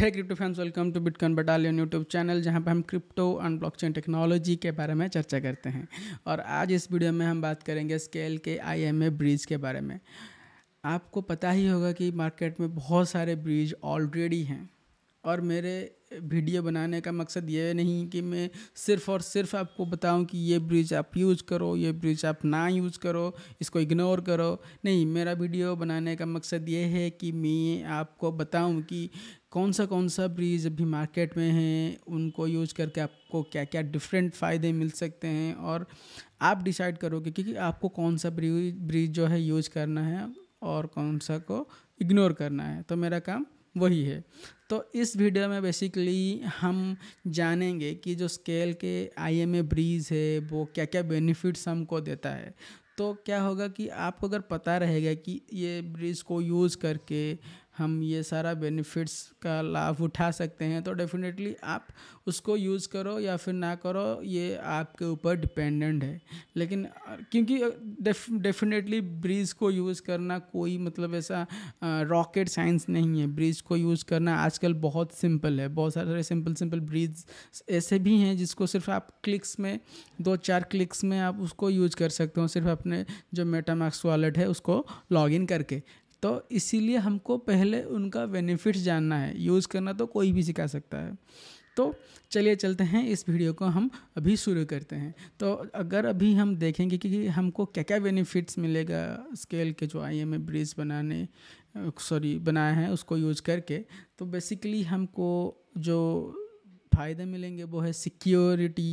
है crypto fans welcome to Bitcoin battalion YouTube channel जहां पर हम क्रिप्टो एंड ब्लॉकचेन टेक्नोलॉजी के बारे में चर्चा करते हैं और आज इस वीडियो में हम बात करेंगे स्केल के आईएमए ब्रिज के बारे में आपको पता ही होगा कि मार्केट में बहुत सारे ब्रिज ऑलरेडी हैं और मेरे वीडियो बनाने का मकसद ये नहीं कि मैं सिर्फ और सिर्फ आपको बताऊं कि ये ब्रिज आप यूज़ करो ये ब्रिज आप ना यूज़ करो इसको इग्नोर करो नहीं मेरा वीडियो बनाने का मकसद ये है कि मैं आपको बताऊं कि कौन सा कौन सा ब्रीज अभी मार्केट में है उनको यूज करके आपको क्या क्या डिफरेंट फ़ायदे मिल सकते हैं और आप डिसाइड करोगे क्योंकि आपको कौन सा ब्रीज ब्रीज जो है यूज करना है और कौन सा को इग्नोर करना है तो मेरा काम वही है तो इस वीडियो में बेसिकली हम जानेंगे कि जो स्केल के आई एम ए ब्रीज है वो क्या क्या बेनिफिट्स हमको देता है तो क्या होगा कि आपको अगर पता रहेगा कि ये ब्रिज को यूज़ करके हम ये सारा बेनिफिट्स का लाभ उठा सकते हैं तो डेफिनेटली आप उसको यूज़ करो या फिर ना करो ये आपके ऊपर डिपेंडेंट है लेकिन क्योंकि डेफिनेटली ब्रिज को यूज़ करना कोई मतलब ऐसा रॉकेट साइंस नहीं है ब्रिज को यूज़ करना आजकल बहुत सिंपल है बहुत सारे सिंपल सिंपल ब्रिज ऐसे भी हैं जिसको सिर्फ आप क्लिक्स में दो चार क्लिक्स में आप उसको यूज कर सकते हो सिर्फ अपने जो मेटामार्क्स वॉलेट है उसको लॉग करके तो इसीलिए हमको पहले उनका बेनिफिट्स जानना है यूज़ करना तो कोई भी सिखा सकता है तो चलिए चलते हैं इस वीडियो को हम अभी शुरू करते हैं तो अगर अभी हम देखेंगे कि हमको क्या क्या बेनिफिट्स मिलेगा स्केल के जो आई एम ए ब्रिज बनाने सॉरी बनाए हैं उसको यूज करके तो बेसिकली हमको जो फ़ायदे मिलेंगे वो है सिक्योरिटी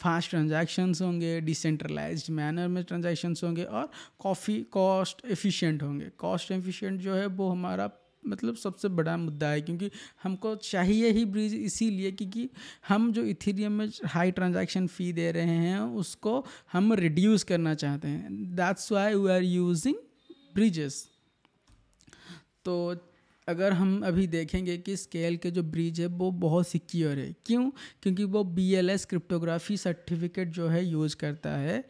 फास्ट ट्रांजैक्शंस होंगे डिसेंट्रलाइज्ड मैनर में ट्रांजैक्शंस होंगे और काफ़ी कॉस्ट एफिशिएंट होंगे कॉस्ट एफिशिएंट जो है वो हमारा मतलब सबसे बड़ा मुद्दा है क्योंकि हमको चाहिए ही ब्रिज इसीलिए क्योंकि हम जो इथेरियम में हाई ट्रांजैक्शन फ़ी दे रहे हैं उसको हम रिड्यूस करना चाहते हैं that's why we are using bridges तो अगर हम अभी देखेंगे कि स्केल के जो ब्रिज है वो बहुत सिक्योर है क्यों क्योंकि वो B L S cryptography certificate जो है यूज़ करता है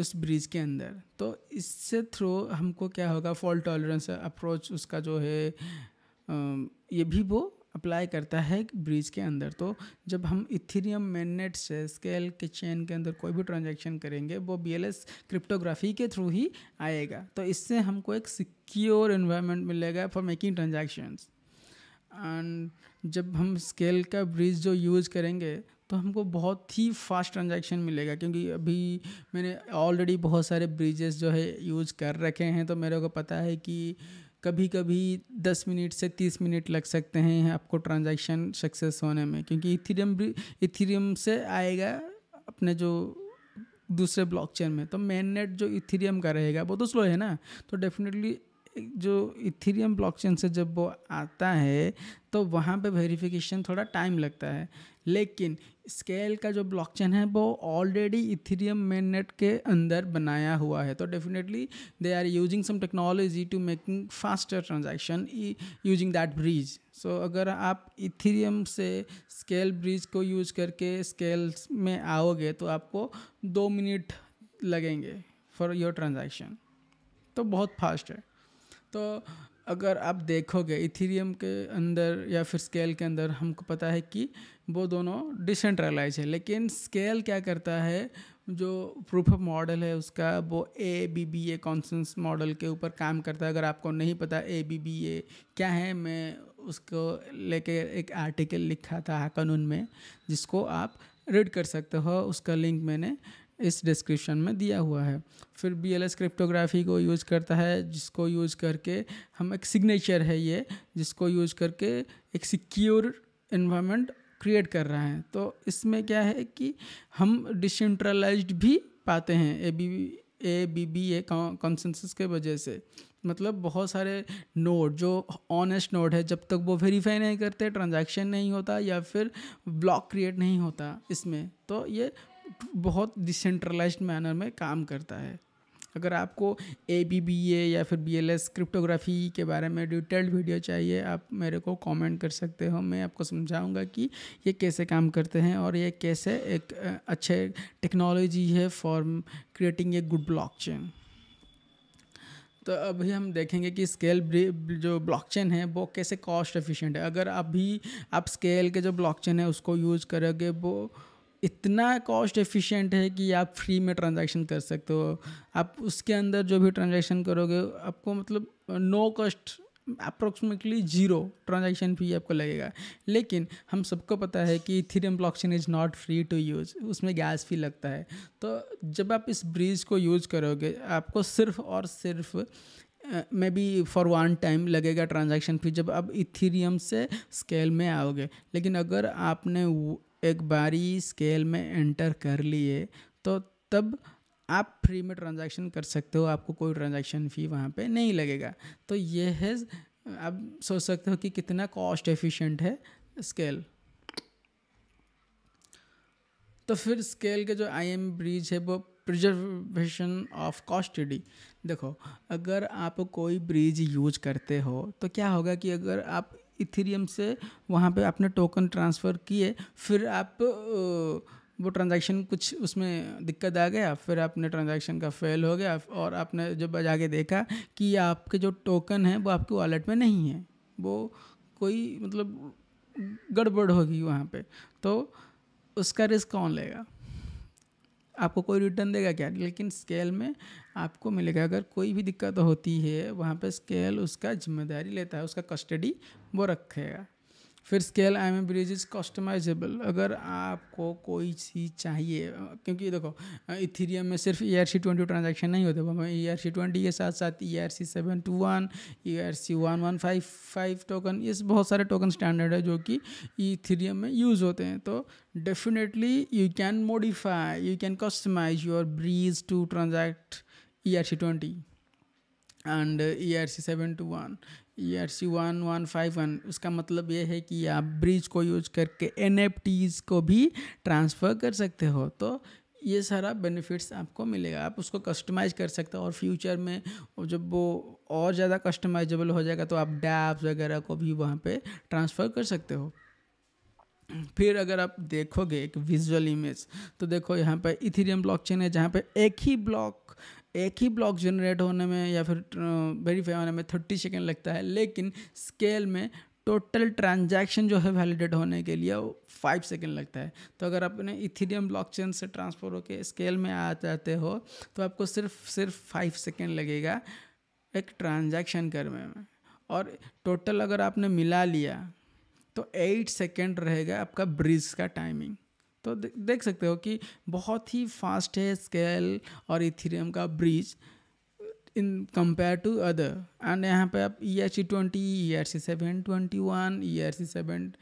उस ब्रिज के अंदर तो इससे थ्रू हमको क्या होगा फॉल्ट टॉलरेंस अप्रोच उसका जो है ये भी वो अप्लाई करता है ब्रिज के अंदर तो जब हम इथीरियम मेननेट से स्केल के चेन के अंदर कोई भी ट्रांजेक्शन करेंगे वो बी एल एस क्रिप्टोग्राफी के थ्रू ही आएगा तो इससे हमको एक सिक्योर इन्वायरमेंट मिलेगा फॉर मेकिंग ट्रांजेक्शन्स एंड जब हम स्केल का ब्रिज जो यूज़ करेंगे तो हमको बहुत ही फास्ट ट्रांजैक्शन मिलेगा क्योंकि अभी मैंने ऑलरेडी बहुत सारे ब्रिजेस जो है यूज़ कर रखे हैं तो मेरे को पता है कि कभी कभी 10 मिनट से 30 मिनट लग सकते हैं आपको ट्रांजैक्शन सक्सेस होने में क्योंकि इथीरियम इथीरियम से आएगा अपने जो दूसरे ब्लॉकचेन में तो मेन नेट जो इथीरियम का रहेगा वो तो स्लो है ना तो डेफिनेटली जो इथेरियम ब्लॉकचेन से जब वो आता है तो वहाँ पे वेरिफिकेशन थोड़ा टाइम लगता है लेकिन स्केल का जो ब्लॉकचेन है वो ऑलरेडी इथेरियम मेननेट के अंदर बनाया हुआ है तो definitely they are using some technology to making faster transaction using that bridge so अगर आप इथेरियम से स्केल ब्रिज को यूज करके स्केल में आओगे तो आपको दो मिनट लगेंगे फॉर योर ट्रांजेक्शन तो बहुत फास्ट है तो अगर आप देखोगे इथीरियम के अंदर या फिर स्केल के अंदर हमको पता है कि वो दोनों डिसेंट्रलाइज है लेकिन स्केल क्या करता है जो प्रूफ ऑफ मॉडल है उसका वो A B B A consensus model के ऊपर काम करता है अगर आपको नहीं पता ए बी बी ए क्या है मैं उसको लेके एक आर्टिकल लिखा था कानून में जिसको आप रीड कर सकते हो उसका लिंक मैंने इस डिस्क्रिप्शन में दिया हुआ है फिर बी एल एस क्रिप्टोग्राफी को यूज़ करता है जिसको यूज़ करके हम एक सिग्नेचर है ये जिसको यूज़ करके एक सिक्योर इन्वामेंट क्रिएट कर रहा है तो इसमें क्या है कि हम डिसेंट्रलाइज भी पाते हैं A B A B B A consensus के वजह से मतलब बहुत सारे नोड जो ऑनेस्ट नोड है जब तक वो वेरीफाई नहीं करते ट्रांजैक्शन नहीं होता या फिर ब्लॉक क्रिएट नहीं होता इसमें तो ये बहुत डिसेंट्रलाइज मैनर में काम करता है अगर आपको ए बी बी ए या फिर बी एल एस क्रिप्टोग्राफी के बारे में डिटेल्ड वीडियो चाहिए आप मेरे को कमेंट कर सकते हो मैं आपको समझाऊंगा कि ये कैसे काम करते हैं और ये कैसे एक अच्छे टेक्नोलॉजी है for creating a good blockchain तो अभी हम देखेंगे कि स्केल जो ब्लॉकचेन है वो कैसे कॉस्ट एफिशिएंट है अगर अभी आप स्केल के जो ब्लॉकचेन है उसको यूज़ करोगे वो इतना कॉस्ट एफिशिएंट है कि आप फ्री में ट्रांजैक्शन कर सकते हो आप उसके अंदर जो भी ट्रांजैक्शन करोगे आपको मतलब no cost approximately zero transaction fee आपको लगेगा लेकिन हम सबको पता है कि Ethereum blockchain is not free to use उसमें गैस फी लगता है तो जब आप इस ब्रिज को यूज़ करोगे आपको सिर्फ और सिर्फ maybe for one time लगेगा ट्रांजैक्शन फी जब आप इथीरियम से स्केल में आओगे लेकिन अगर आपने एक बारी स्केल में एंटर कर लिए तो तब आप फ्री में ट्रांजैक्शन कर सकते हो आपको कोई ट्रांजैक्शन फ़ी वहाँ पे नहीं लगेगा तो ये है आप सोच सकते हो कि कितना कॉस्ट एफिशिएंट है स्केल तो फिर स्केल के जो आई एम ब्रिज है वो प्रिजर्वेशन ऑफ कॉस्टडी देखो अगर आप कोई ब्रिज यूज करते हो तो क्या होगा कि अगर आप इथेरियम से वहाँ पे आपने टोकन ट्रांसफ़र किए फिर आप वो ट्रांजैक्शन कुछ उसमें दिक्कत आ गया फिर आपने ट्रांजैक्शन का फेल हो गया और आपने जब जाके देखा कि आपके जो टोकन है वो आपके वॉलेट में नहीं है वो कोई मतलब गड़बड़ होगी वहाँ पे तो उसका रिस्क कौन लेगा आपको कोई रिटर्न देगा क्या लेकिन स्केल में आपको मिलेगा अगर कोई भी दिक्कत होती है वहाँ पे स्केल उसका जिम्मेदारी लेता है उसका कस्टडी वो रखेगा फिर scale I M bridge is customizable अगर आपको कोई चीज़ चाहिए क्योंकि देखो इथीरियम में सिर्फ E R C twenty transaction नहीं होते वहाँ ई आर सी ट्वेंटी के साथ साथ E R C seven two one E R C one one five five token ये बहुत सारे टोकन स्टैंडर्ड है जो कि इथीरियम में यूज़ होते हैं तो definitely you can modify you can customize your bridge to transact ERC20 and E R C seven two one E R C one one five one उसका मतलब ये है कि आप ब्रिज को यूज करके एन एफ टीज को भी ट्रांसफ़र कर सकते हो तो ये सारा बेनिफिट्स आपको मिलेगा आप उसको कस्टमाइज कर सकते हो और फ्यूचर में जब वो और ज़्यादा कस्टमाइजेबल हो जाएगा तो आप डैप वगैरह को भी वहाँ पे ट्रांसफ़र कर सकते हो फिर अगर आप देखोगे एक विजुअल इमेज तो देखो यहाँ पर इथेरियम ब्लॉकचेन है जहाँ पर एक ही ब्लॉक एक ही ब्लॉक जनरेट होने में या फिर वेरीफाई होने में थर्टी सेकेंड लगता है लेकिन स्केल में टोटल ट्रांजैक्शन जो है वैलिडेट होने के लिए फाइव सेकेंड लगता है तो अगर आपने इथीरियम ब्लॉकचेन से ट्रांसफर होकर स्केल में आ जाते हो तो आपको सिर्फ सिर्फ फाइव सेकेंड लगेगा एक ट्रांजैक्शन करने में और टोटल अगर आपने मिला लिया तो एट सेकेंड रहेगा आपका ब्रिज का टाइमिंग तो दे, देख सकते हो कि बहुत ही फास्ट है स्केल और इथेरियम का bridge in compare to other and यहाँ पे आप E R C twenty E R C seven twenty one E R C seven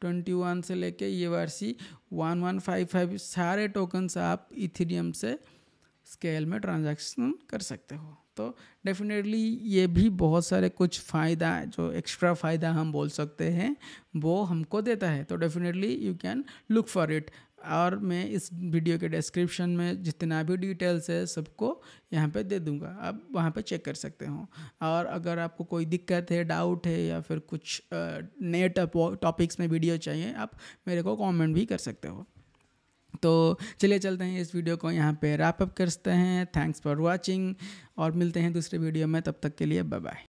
twenty one से लेके E R C one one five five सारे tokens आप Ethereum से Skale में transaction कर सकते हो तो डेफिनेटली ये भी बहुत सारे कुछ फ़ायदा जो एक्स्ट्रा फ़ायदा हम बोल सकते हैं वो हमको देता है तो definitely you can look for it और मैं इस वीडियो के डिस्क्रिप्शन में जितना भी डिटेल्स है सबको यहाँ पे दे दूँगा आप वहाँ पे चेक कर सकते हो और अगर आपको कोई दिक्कत है डाउट है या फिर कुछ नए टॉपिक्स में वीडियो चाहिए आप मेरे को कमेंट भी कर सकते हो तो चलिए चलते हैं इस वीडियो को यहाँ पे रैप अप करते हैं थैंक्स फॉर वॉचिंग और मिलते हैं दूसरे वीडियो में तब तक के लिए बाय बाय